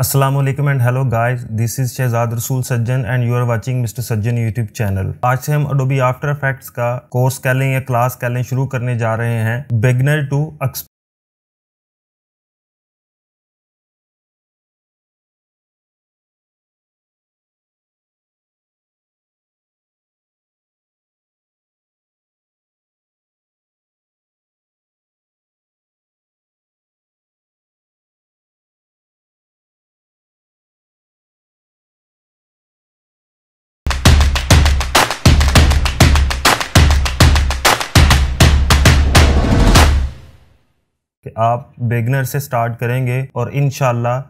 Aslam and hello guys this is Shahzad Rasool Sajjan and you are watching mister Sajjan YouTube channel आज से हम Adobe After Effects का course कह लें या क्लास कह लें शुरू करने जा रहे हैं बिगनर टू आप बेगनर से स्टार्ट करेंगे और इन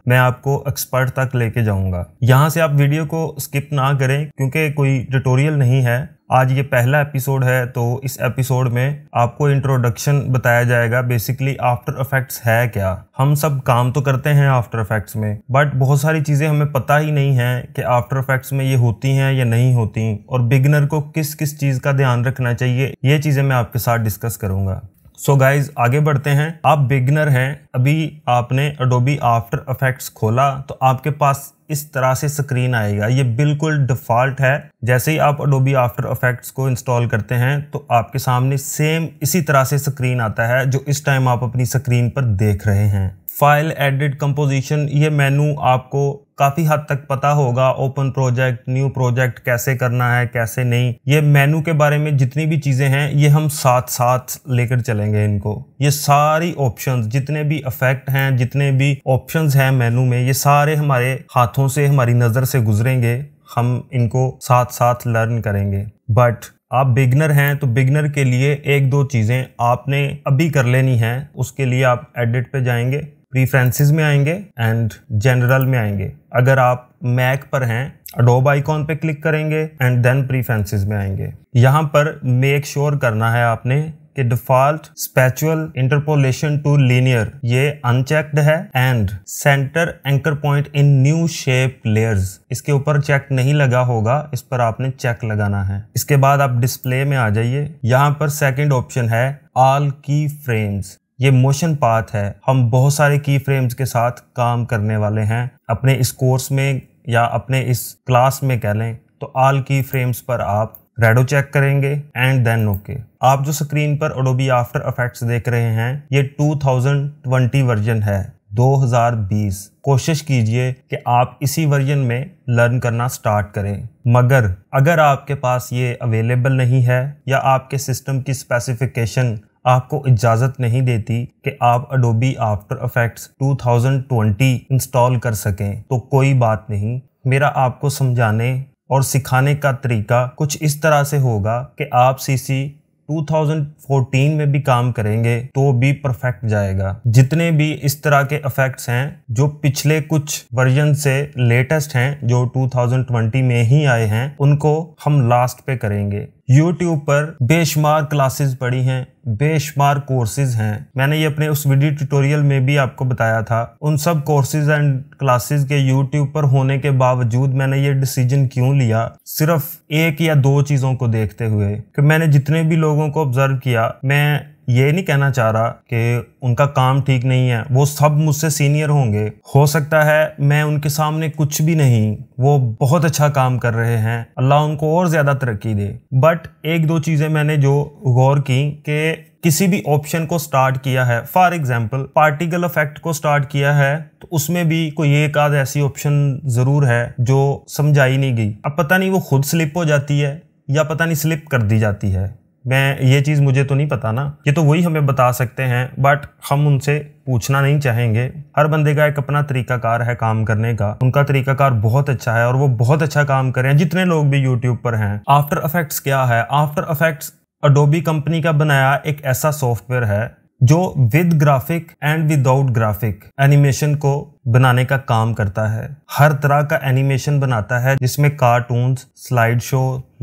मैं आपको एक्सपर्ट तक लेके जाऊंगा यहाँ से आप वीडियो को स्किप ना करें क्योंकि कोई ट्यूटोरियल नहीं है आज ये पहला एपिसोड है तो इस एपिसोड में आपको इंट्रोडक्शन बताया जाएगा बेसिकली आफ्टर इफेक्ट्स है क्या हम सब काम तो करते हैं आफ्टर इफेक्ट्स में बट बहुत सारी चीज़ें हमें पता ही नहीं है कि आफ्टर इफेक्ट्स में ये होती हैं या नहीं होती और बिगनर को किस किस चीज़ का ध्यान रखना चाहिए ये चीज़ें मैं आपके साथ डिस्कस करूँगा सो so गाइज आगे बढ़ते हैं आप बिगनर हैं अभी आपने अडोबी आफ्टर अफेक्ट्स खोला तो आपके पास इस तरह से स्क्रीन आएगा ये बिल्कुल डिफ़ॉल्ट है जैसे ही आप अडोबी आफ्टर अफेक्ट्स को इंस्टॉल करते हैं तो आपके सामने सेम इसी तरह से स्क्रीन आता है जो इस टाइम आप अपनी स्क्रीन पर देख रहे हैं फाइल एडिट कंपोजिशन ये मेनू आपको काफ़ी हद तक पता होगा ओपन प्रोजेक्ट न्यू प्रोजेक्ट कैसे करना है कैसे नहीं ये मेनू के बारे में जितनी भी चीज़ें हैं ये हम साथ साथ लेकर चलेंगे इनको ये सारी ऑप्शंस जितने भी इफेक्ट हैं जितने भी ऑप्शंस हैं मेनू में ये सारे हमारे हाथ हाथों से हमारी नज़र से गुजरेंगे हम इनको साथ साथ लर्न करेंगे बट आप बिगनर हैं तो बिगनर के लिए एक दो चीज़ें आपने अभी कर लेनी है उसके लिए आप एडिट पे जाएंगे प्रीफ्रेंसेस में आएंगे एंड जनरल में आएंगे अगर आप मैक पर हैं अडोब आइकॉन पे क्लिक करेंगे एंड देन प्रीफ्रेंसेस में आएंगे यहाँ पर मेक श्योर sure करना है आपने कि default spatial interpolation to linear ये अनचेक्ड है and centre anchor point in new shape layers इसके ऊपर चेक नहीं लगा होगा इस पर आपने चेक लगाना है इसके बाद आप डिस्प्ले में आ जाइए यहाँ पर सेकेंड ऑप्शन है ऑल की फ्रेम्स ये मोशन पाथ है हम बहुत सारे की फ्रेम्स के साथ काम करने वाले हैं अपने इस कोर्स में या अपने इस क्लास में कह लें तो आल की फ्रेम्स पर आप रेडो चेक करेंगे एंड देन ओके आप जो स्क्रीन पर अडोबी आफ्टर इफेक्ट्स देख रहे हैं ये 2020 वर्जन है 2020 कोशिश कीजिए कि आप इसी वर्जन में लर्न करना स्टार्ट करें मगर अगर आपके पास ये अवेलेबल नहीं है या आपके सिस्टम की स्पेसिफिकेशन आपको इजाज़त नहीं देती कि आप अडोबी आफ्टर इफेक्ट्स 2020 इंस्टॉल कर सकें तो कोई बात नहीं मेरा आपको समझाने और सिखाने का तरीका कुछ इस तरह से होगा कि आप सीसी 2014 में भी काम करेंगे तो भी परफेक्ट जाएगा जितने भी इस तरह के इफेक्ट्स हैं जो पिछले कुछ वर्जन से लेटेस्ट हैं जो 2020 में ही आए हैं उनको हम लास्ट पे करेंगे यूट्यूब पर बेशुमार क्लासेस पड़ी हैं बेशुमार कोर्सेज हैं मैंने ये अपने उस वीडियो ट्यूटोरियल में भी आपको बताया था उन सब कोर्सेज एंड क्लासेस के यूट्यूब पर होने के बावजूद मैंने ये डिसीजन क्यों लिया सिर्फ एक या दो चीज़ों को देखते हुए कि मैंने जितने भी लोगों को ऑब्जर्व किया मैं ये नहीं कहना चाह रहा कि उनका काम ठीक नहीं है वो सब मुझसे सीनियर होंगे हो सकता है मैं उनके सामने कुछ भी नहीं वो बहुत अच्छा काम कर रहे हैं अल्लाह उनको और ज़्यादा तरक्की दे बट एक दो चीज़ें मैंने जो गौर की कि किसी भी ऑप्शन को स्टार्ट किया है फॉर एग्जाम्पल पार्टिकल इफेक्ट को स्टार्ट किया है तो उसमें भी कोई एक आध ऐसी ऑप्शन ज़रूर है जो समझाई नहीं गई अब पता नहीं वो खुद स्लिप हो जाती है या पता नहीं स्लिप कर दी जाती है मैं ये चीज़ मुझे तो नहीं पता ना ये तो वही हमें बता सकते हैं बट हम उनसे पूछना नहीं चाहेंगे हर बंदे का एक अपना तरीकाकार है काम करने का उनका तरीकाकार बहुत अच्छा है और वो बहुत अच्छा काम कर रहे हैं जितने लोग भी यूट्यूब पर हैं आफ्टर अफेक्ट्स क्या है आफ्टर अफेक्ट्स अडोबी कंपनी का बनाया एक ऐसा सॉफ्टवेयर है जो with graphic and without graphic animation को बनाने का काम करता है हर तरह का एनिमेशन बनाता है जिसमें cartoon slide show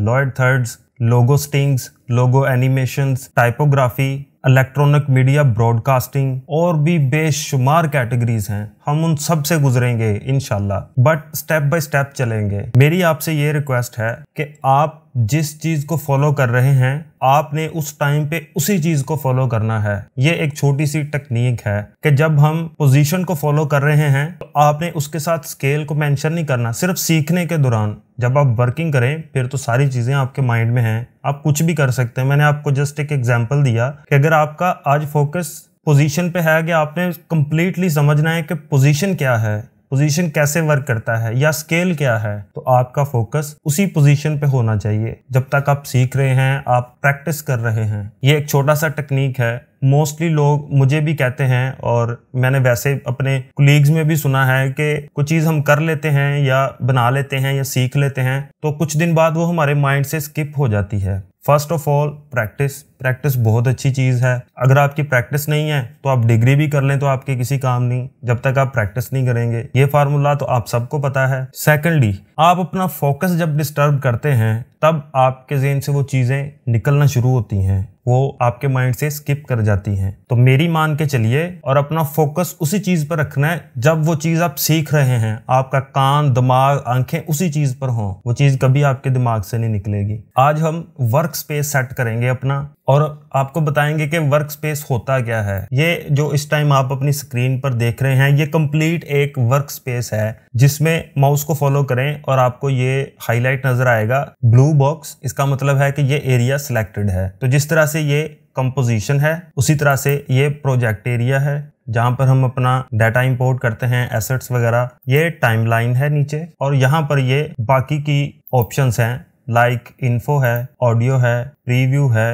lower thirds logo stings logo animation typography electronic media broadcasting और भी बेशुमार कैटेगरीज हैं हम उन सब से गुजरेंगे इनशाला बट स्टेप बाय स्टेप चलेंगे मेरी आपसे ये रिक्वेस्ट है कि आप जिस चीज़ को फॉलो कर रहे हैं आपने उस टाइम पे उसी चीज़ को फॉलो करना है ये एक छोटी सी टेक्निक है कि जब हम पोजीशन को फॉलो कर रहे हैं तो आपने उसके साथ स्केल को मेंशन नहीं करना सिर्फ सीखने के दौरान जब आप वर्किंग करें फिर तो सारी चीज़ें आपके माइंड में हैं आप कुछ भी कर सकते हैं मैंने आपको जस्ट एक एग्जाम्पल दिया कि अगर आपका आज फोकस पोजीशन पे है कि आपने कंप्लीटली समझना है कि पोजीशन क्या है पोजीशन कैसे वर्क करता है या स्केल क्या है तो आपका फोकस उसी पोजीशन पे होना चाहिए जब तक आप सीख रहे हैं आप प्रैक्टिस कर रहे हैं ये एक छोटा सा टेक्निक है मोस्टली लोग मुझे भी कहते हैं और मैंने वैसे अपने कुलीग्स में भी सुना है कि कुछ चीज़ हम कर लेते हैं या बना लेते हैं या सीख लेते हैं तो कुछ दिन बाद वो हमारे माइंड से स्किप हो जाती है first of all practice practice बहुत अच्छी चीज़ है अगर आपकी प्रैक्टिस नहीं है तो आप डिग्री भी कर लें तो आपके किसी काम नहीं जब तक आप प्रैक्टिस नहीं करेंगे ये फार्मूला तो आप सबको पता है सेकेंडली आप अपना फोकस जब डिस्टर्ब करते हैं तब आपके जेन से वो चीज़ें निकलना शुरू होती हैं वो आपके माइंड से स्किप कर जाती हैं तो मेरी मान के चलिए और अपना फोकस उसी चीज़ पर रखना है जब वो चीज़ आप सीख रहे हैं आपका कान दिमाग आंखें उसी चीज़ पर हों वो चीज़ कभी आपके दिमाग से नहीं निकलेगी आज हम वर्क स्पेस सेट करेंगे अपना और आपको बताएंगे कि वर्क स्पेस होता क्या है ये जो इस टाइम आप अपनी स्क्रीन पर देख रहे हैं ये कंप्लीट एक वर्क स्पेस है जिसमें माउस को फॉलो करें और आपको ये हाईलाइट नजर आएगा ब्लू बॉक्स इसका मतलब है कि ये एरिया सिलेक्टेड है तो जिस तरह से ये कंपोजिशन है उसी तरह से ये प्रोजेक्ट एरिया है जहाँ पर हम अपना डाटा इंपोर्ट करते हैं एसेट्स वगैरह ये टाइमलाइन है नीचे और यहाँ पर ये बाकी की ऑप्शंस हैं लाइक like इन्फो है ऑडियो है प्रीव्यू है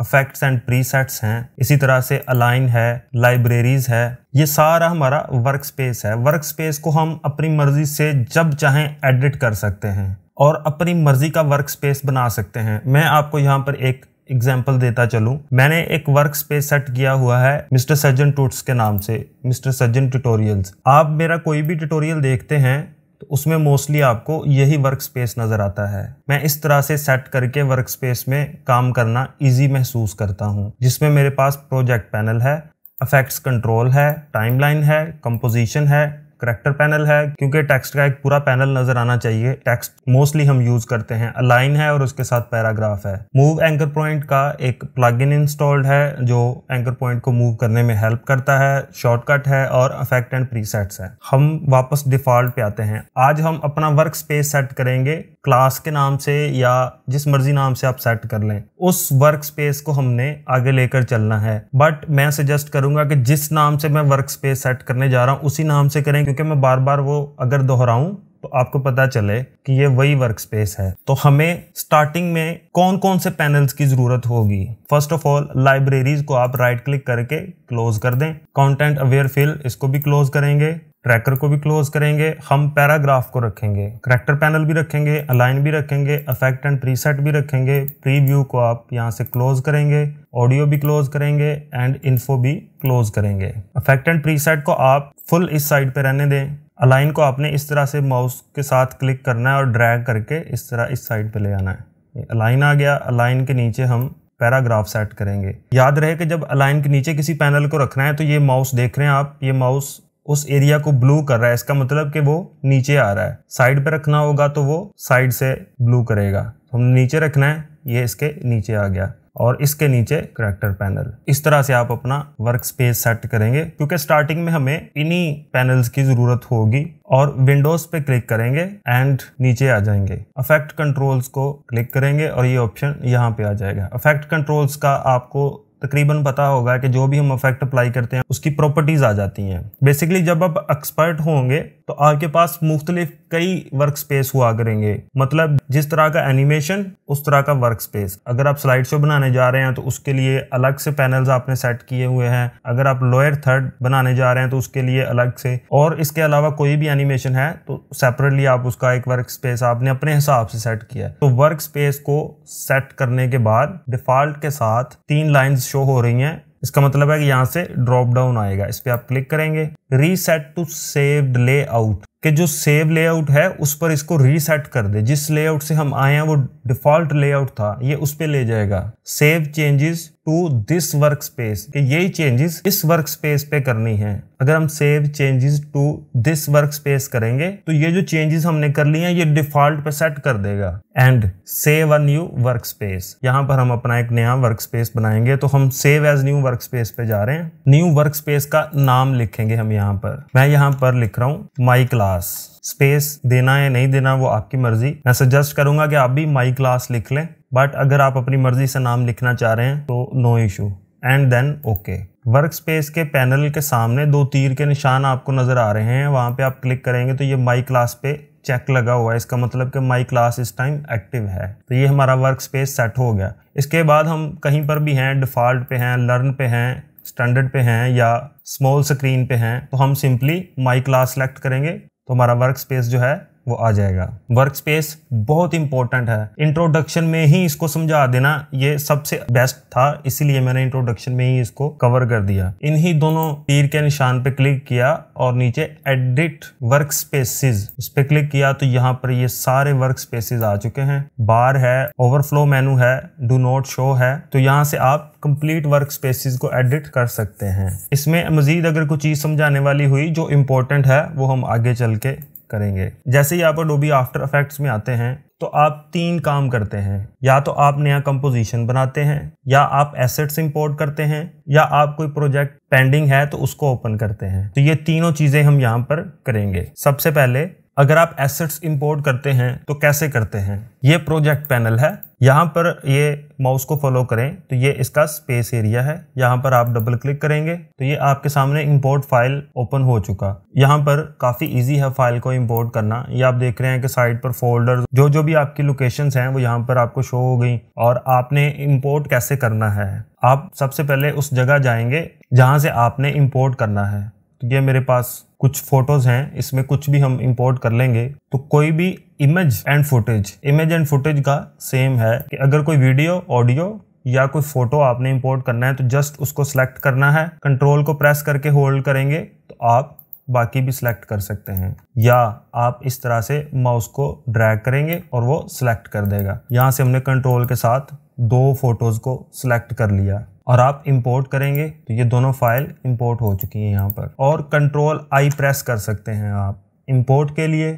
अफेक्ट्स एंड प्रीसेट्स हैं इसी तरह से अलाइन है लाइब्रेरीज है ये सारा हमारा वर्क स्पेस है वर्क स्पेस को हम अपनी मर्जी से जब चाहें एडिट कर सकते हैं और अपनी मर्जी का वर्क स्पेस बना सकते हैं मैं आपको यहाँ पर एक एग्जाम्पल देता चलूँ मैंने एक वर्क स्पेस सेट किया हुआ है मिस्टर सज्जन टूट्स के नाम से मिस्टर सज्जन ट्यूटोरियल्स आप मेरा कोई भी ट्यूटोरियल देखते हैं तो उसमें मोस्टली आपको यही वर्क स्पेस नज़र आता है मैं इस तरह से सेट करके वर्क स्पेस में काम करना इजी महसूस करता हूँ जिसमें मेरे पास प्रोजेक्ट पैनल है अफेक्ट्स कंट्रोल है टाइमलाइन है कंपोजिशन है करेक्टर पैनल है क्योंकि टेक्स्ट का एक पूरा पैनल नजर आना चाहिए टेक्स्ट मोस्टली हम यूज करते हैं अलाइन है और उसके साथ पैराग्राफ है मूव एंकर पॉइंट का एक प्लग इन इंस्टॉल्ड है जो एंकर पॉइंट को मूव करने में हेल्प करता है शॉर्टकट है और अफेक्ट एंड प्रीसेट्स है हम वापस डिफॉल्ट पे आते हैं आज हम अपना वर्क स्पेस सेट करेंगे क्लास के नाम से या जिस मर्जी नाम से आप सेट कर लें उस वर्क स्पेस को हमने आगे लेकर चलना है बट मैं सजेस्ट करूंगा कि जिस नाम से मैं वर्क स्पेस सेट करने जा रहा हूँ उसी नाम से करें क्योंकि मैं बार बार वो अगर दोहराऊं तो आपको पता चले कि ये वही वर्क स्पेस है तो हमें स्टार्टिंग में कौन कौन से पैनल्स की जरूरत होगी फर्स्ट ऑफ ऑल लाइब्रेरीज को आप राइट क्लिक करके क्लोज कर दें कंटेंट अवेयर फिल इसको भी क्लोज करेंगे ट्रैकर को भी क्लोज करेंगे हम पैराग्राफ को रखेंगे करेक्टर पैनल भी रखेंगे अलाइन भी रखेंगे अफेक्ट एंड प्रीसेट भी रखेंगे प्रीव्यू को आप यहाँ से क्लोज करेंगे ऑडियो भी क्लोज करेंगे एंड इन्फो भी क्लोज करेंगे अफेक्ट एंड प्रीसेट को आप फुल इस साइड पर रहने दें अलाइन को आपने इस तरह से माउस के साथ क्लिक करना है और ड्रैग करके इस तरह इस साइड पर ले आना है अलाइन आ गया अलाइन के नीचे हम पैराग्राफ सेट करेंगे याद रहे कि जब अलाइन के नीचे किसी पैनल को रखना है तो ये माउस देख रहे हैं आप ये माउस उस एरिया को ब्लू कर रहा है इसका मतलब कि वो नीचे आ रहा है साइड पे रखना होगा तो वो साइड से ब्लू करेगा तो हमने नीचे रखना है ये इसके नीचे आ गया और इसके नीचे करेक्टर पैनल इस तरह से आप अपना वर्क स्पेस सेट करेंगे क्योंकि स्टार्टिंग में हमें इन्हीं पैनल्स की जरूरत होगी और विंडोज पे क्लिक करेंगे एंड नीचे आ जाएंगे अफेक्ट कंट्रोल्स को क्लिक करेंगे और ये ऑप्शन यहाँ पे आ जाएगा अफेक्ट कंट्रोल्स का आपको तकरीबन पता होगा कि जो भी हम इफेक्ट अप्लाई करते हैं उसकी प्रॉपर्टीज़ आ जाती हैं बेसिकली जब आप एक्सपर्ट होंगे तो आपके पास मुख्तलिफ कई वर्क स्पेस हुआ करेंगे मतलब जिस तरह का एनिमेशन उस तरह का वर्क स्पेस अगर आप स्लाइड शो बनाने जा रहे हैं तो उसके लिए अलग से पैनल्स आपने सेट किए हुए हैं अगर आप लोअर थर्ड बनाने जा रहे हैं तो उसके लिए अलग से और इसके अलावा कोई भी एनिमेशन है तो सेपरेटली आप उसका एक वर्क स्पेस आपने अपने हिसाब से सेट किया है तो वर्क स्पेस को सेट करने के बाद डिफॉल्ट के साथ तीन लाइन्स शो हो रही हैं इसका मतलब है कि यहाँ से ड्रॉप डाउन आएगा इस पर आप क्लिक करेंगे रीसेट टू सेव्ड लेआउट के जो सेव लेआउट है उस पर इसको रीसेट कर दे जिस लेआउट से हम आए हैं वो डिफॉल्ट लेआउट था ये उस पर ले जाएगा save changes to this work space यही चेंजेस इस वर्क स्पेस पे करनी है अगर हम save changes to this work space करेंगे तो ये जो चेंजेस हमने कर लिए हैं ये डिफॉल्ट पे सेट कर देगा and save a new work space यहाँ पर हम अपना एक नया वर्क स्पेस बनाएंगे तो हम save as new work space पे जा रहे हैं न्यू वर्क स्पेस का नाम लिखेंगे हम यहाँ पर मैं यहाँ पर लिख रहा हूँ माई क्लास स्पेस देना है नहीं देना वो आपकी मर्जी मैं सजेस्ट करूंगा कि आप भी माई क्लास लिख लें बट अगर आप अपनी मर्जी से नाम लिखना चाह रहे हैं तो no issue and then okay work space के पैनल के सामने दो तीर के निशान आपको नज़र आ रहे हैं वहाँ पे आप क्लिक करेंगे तो ये माई क्लास पे चेक लगा हुआ है इसका मतलब कि माई क्लास इस टाइम एक्टिव है तो ये हमारा वर्क स्पेस सेट हो गया इसके बाद हम कहीं पर भी हैं डिफ़ॉल्ट पे हैं लर्न पे हैं स्टैंडर्ड पे हैं या स्मॉल स्क्रीन पे हैं तो हम सिंपली माई क्लास सेलेक्ट करेंगे तो हमारा वर्क स्पेस जो है वो आ जाएगा वर्क स्पेस बहुत इंपॉर्टेंट है इंट्रोडक्शन में ही इसको समझा देना ये सबसे बेस्ट था इसीलिए मैंने इंट्रोडक्शन में ही इसको कवर कर दिया इन्ही दोनों तीर के निशान पे क्लिक किया और नीचे एडिट वर्क स्पेसिस इस पे क्लिक किया तो यहाँ पर ये सारे वर्क स्पेसिस आ चुके हैं बार है ओवरफ्लो मेनू है डू नॉट शो है तो यहाँ से आप कंप्लीट वर्क स्पेसिस को एडिट कर सकते हैं इसमें मजीद अगर कुछ चीज़ समझाने वाली हुई जो इंपॉर्टेंट है वो हम आगे चल के करेंगे जैसे ही आप अडोबी आफ्टर इफेक्ट्स में आते हैं तो आप तीन काम करते हैं या तो आप नया कंपोजिशन बनाते हैं या आप एसेट्स इंपोर्ट करते हैं या आप कोई प्रोजेक्ट पेंडिंग है तो उसको ओपन करते हैं तो ये तीनों चीज़ें हम यहाँ पर करेंगे सबसे पहले अगर आप एसेट्स इंपोर्ट करते हैं तो कैसे करते हैं ये प्रोजेक्ट पैनल है यहाँ पर ये माउस को फॉलो करें तो ये इसका स्पेस एरिया है यहाँ पर आप डबल क्लिक करेंगे तो ये आपके सामने इंपोर्ट फाइल ओपन हो चुका यहाँ पर काफ़ी इजी है फाइल को इंपोर्ट करना ये आप देख रहे हैं कि साइड पर फोल्डर जो जो भी आपकी लोकेशंस हैं वो यहाँ पर आपको शो हो गई और आपने इम्पोर्ट कैसे करना है आप सबसे पहले उस जगह जाएंगे जहाँ से आपने इम्पोर्ट करना है तो ये मेरे पास कुछ फोटोज हैं इसमें कुछ भी हम इंपोर्ट कर लेंगे तो कोई भी image and footage image and footage का सेम है कि अगर कोई वीडियो ऑडियो या कोई फोटो आपने इंपोर्ट करना है तो जस्ट उसको सिलेक्ट करना है कंट्रोल को प्रेस करके होल्ड करेंगे तो आप बाकी भी सिलेक्ट कर सकते हैं या आप इस तरह से माउस को ड्रैग करेंगे और वो सिलेक्ट कर देगा यहाँ से हमने कंट्रोल के साथ दो फोटोज़ को सिलेक्ट कर लिया और आप इंपोर्ट करेंगे तो ये दोनों फाइल इंपोर्ट हो चुकी हैं यहाँ पर और कंट्रोल आई प्रेस कर सकते हैं आप इंपोर्ट के लिए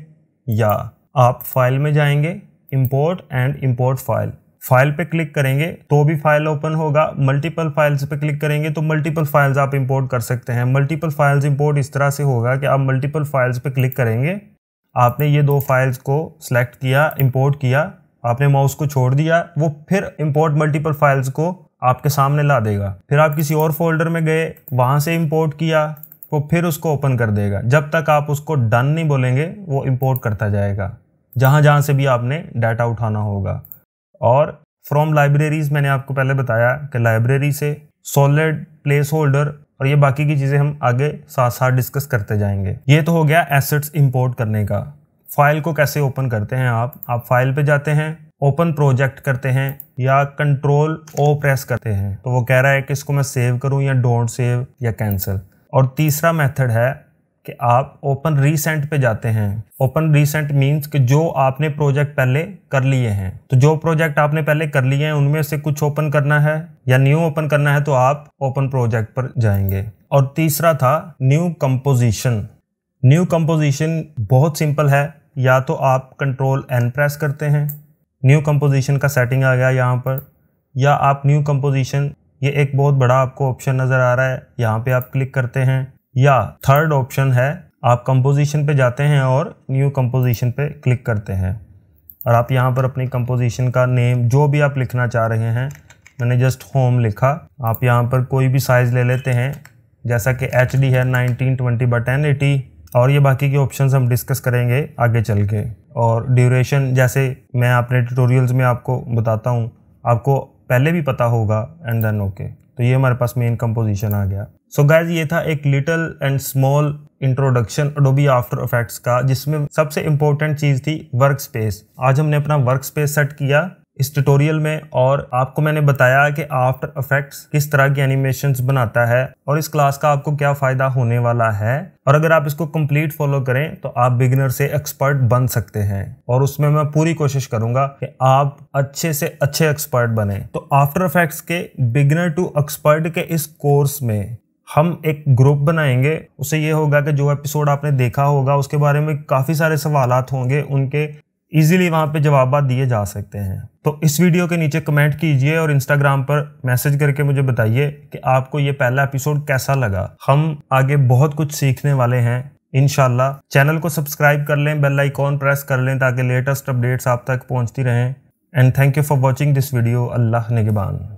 या आप फाइल में जाएंगे import and import file file पे क्लिक करेंगे तो भी फाइल ओपन होगा मल्टीपल फाइल्स पे क्लिक करेंगे तो मल्टीपल फाइल्स आप इंपोर्ट कर सकते हैं मल्टीपल फाइल्स इंपोर्ट इस तरह से होगा कि आप मल्टीपल फाइल्स पे क्लिक करेंगे आपने ये दो फाइल्स को सिलेक्ट किया इंपोर्ट किया आपने माउस को छोड़ दिया वो फिर इंपोर्ट मल्टीपल फाइल्स को आपके सामने ला देगा फिर आप किसी और फोल्डर में गए वहाँ से इम्पोर्ट किया वो फिर उसको ओपन कर देगा जब तक आप उसको डन नहीं बोलेंगे वो इम्पोर्ट करता जाएगा जहाँ जहाँ से भी आपने डाटा उठाना होगा और फ्रॉम लाइब्रेरीज़ मैंने आपको पहले बताया कि लाइब्रेरी से सॉलिड प्लेस होल्डर और ये बाकी की चीज़ें हम आगे साथ साथ डिस्कस करते जाएंगे ये तो हो गया एसेट्स इम्पोर्ट करने का फाइल को कैसे ओपन करते हैं आप आप फाइल पे जाते हैं ओपन प्रोजेक्ट करते हैं या कंट्रोल ओ प्रेस करते हैं तो वो कह रहा है कि इसको मैं सेव करूं या डोंट सेव या कैंसिल और तीसरा मेथड है कि आप ओपन रीसेंट पे जाते हैं ओपन रीसेंट मींस कि जो आपने प्रोजेक्ट पहले कर लिए हैं तो जो प्रोजेक्ट आपने पहले कर लिए हैं उनमें से कुछ ओपन करना है या न्यू ओपन करना है तो आप ओपन प्रोजेक्ट पर जाएंगे और तीसरा था न्यू कंपोजिशन न्यू कंपोजिशन बहुत सिंपल है या तो आप कंट्रोल एन प्रेस करते हैं न्यू कंपोजिशन का सेटिंग आ गया यहाँ पर या आप न्यू कंपोजिशन ये एक बहुत बड़ा आपको ऑप्शन नज़र आ रहा है यहाँ पे आप क्लिक करते हैं या थर्ड ऑप्शन है आप कंपोजिशन पे जाते हैं और न्यू कंपोजिशन पे क्लिक करते हैं और आप यहाँ पर अपनी कंपोजिशन का नेम जो भी आप लिखना चाह रहे हैं मैंने जस्ट होम लिखा आप यहाँ पर कोई भी साइज़ ले लेते हैं जैसा कि एच है नाइनटीन ट्वेंटी टेन एटी और ये बाकी के ऑप्शन हम डिस्कस करेंगे आगे चल के और ड्यूरेशन जैसे मैं अपने ट्यूटोरियल्स में आपको बताता हूँ आपको पहले भी पता होगा एंड देन ओके तो ये हमारे पास मेन कंपोजिशन आ गया सो so गैज ये था एक little and small introduction Adobe After Effects का जिसमें सबसे इम्पोर्टेंट चीज़ थी वर्क स्पेस आज हमने अपना वर्क स्पेस सेट किया इस ट्यूटोरियल में और आपको मैंने बताया कि आफ्टर इफेक्ट्स किस तरह की एनिमेशन बनाता है और इस क्लास का आपको क्या फ़ायदा होने वाला है और अगर आप इसको कंप्लीट फॉलो करें तो आप बिगिनर से एक्सपर्ट बन सकते हैं और उसमें मैं पूरी कोशिश करूंगा कि आप अच्छे से अच्छे एक्सपर्ट बने तो आफ्टर इफेक्ट्स के बिगिनर टू एक्सपर्ट के इस कोर्स में हम एक ग्रुप बनाएंगे उससे ये होगा कि जो एपिसोड आपने देखा होगा उसके बारे में काफ़ी सारे सवाल होंगे उनके ईजिली वहाँ पर जवाब दिए जा सकते हैं तो इस वीडियो के नीचे कमेंट कीजिए और इंस्टाग्राम पर मैसेज करके मुझे बताइए कि आपको ये पहला एपिसोड कैसा लगा हम आगे बहुत कुछ सीखने वाले हैं इनशाला चैनल को सब्सक्राइब कर लें बेल आइकॉन प्रेस कर लें ताकि लेटेस्ट अपडेट्स आप तक पहुँचती रहें and thank you for watching this video अल्लाह नगबान